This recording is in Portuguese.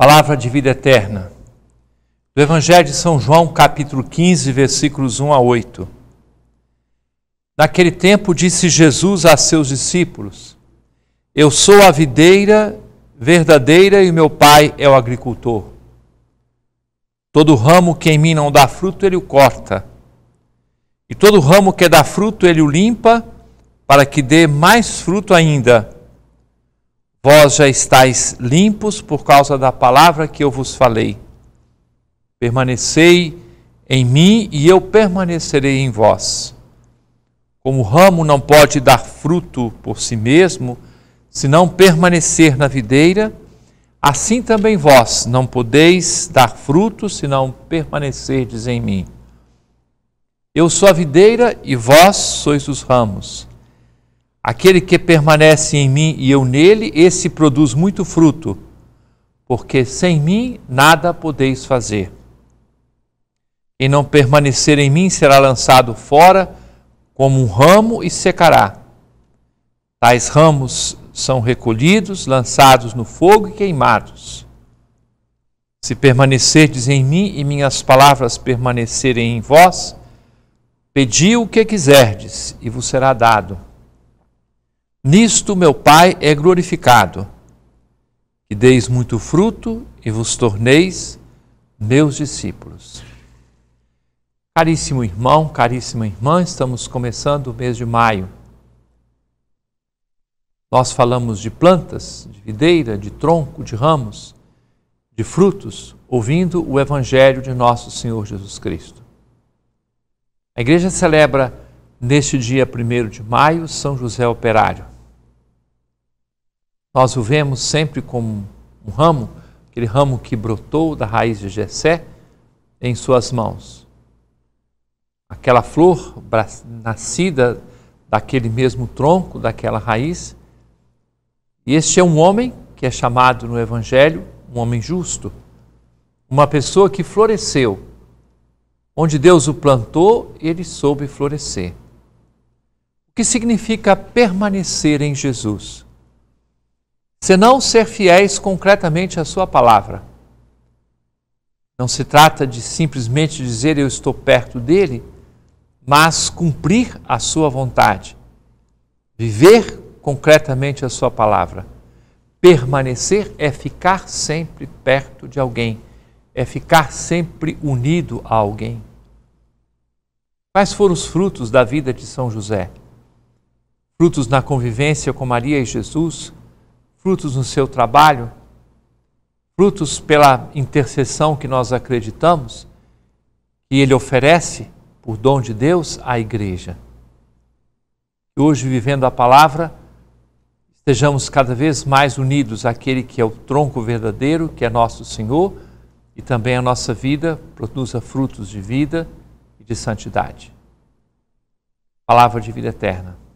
Palavra de vida eterna. Do Evangelho de São João, capítulo 15, versículos 1 a 8. Naquele tempo disse Jesus a seus discípulos: Eu sou a videira verdadeira e meu Pai é o agricultor. Todo ramo que em mim não dá fruto, ele o corta. E todo ramo que dá fruto, ele o limpa, para que dê mais fruto ainda. Vós já estáis limpos por causa da palavra que eu vos falei. Permanecei em mim e eu permanecerei em vós. Como o ramo não pode dar fruto por si mesmo, se não permanecer na videira, assim também vós não podeis dar fruto se não permanecerdes em mim. Eu sou a videira e vós sois os ramos. Aquele que permanece em mim e eu nele, esse produz muito fruto, porque sem mim nada podeis fazer. Quem não permanecer em mim será lançado fora como um ramo e secará. Tais ramos são recolhidos, lançados no fogo e queimados. Se permanecerdes em mim e minhas palavras permanecerem em vós, pedi o que quiserdes e vos será dado Nisto meu Pai é glorificado, que deis muito fruto e vos torneis meus discípulos. Caríssimo irmão, caríssima irmã, estamos começando o mês de maio. Nós falamos de plantas, de videira, de tronco, de ramos, de frutos, ouvindo o Evangelho de nosso Senhor Jesus Cristo. A igreja celebra Neste dia 1 de maio, São José Operário. Nós o vemos sempre como um ramo, aquele ramo que brotou da raiz de Jessé, em suas mãos. Aquela flor nascida daquele mesmo tronco, daquela raiz. E este é um homem que é chamado no Evangelho um homem justo, uma pessoa que floresceu. Onde Deus o plantou, ele soube florescer. O que significa permanecer em Jesus? Senão ser fiéis concretamente à Sua palavra. Não se trata de simplesmente dizer eu estou perto dele, mas cumprir a Sua vontade, viver concretamente a Sua palavra. Permanecer é ficar sempre perto de alguém, é ficar sempre unido a alguém. Quais foram os frutos da vida de São José? frutos na convivência com Maria e Jesus, frutos no seu trabalho, frutos pela intercessão que nós acreditamos e ele oferece por dom de Deus à igreja. E hoje, vivendo a palavra, estejamos cada vez mais unidos àquele que é o tronco verdadeiro, que é nosso Senhor, e também a nossa vida produza frutos de vida e de santidade. Palavra de vida eterna.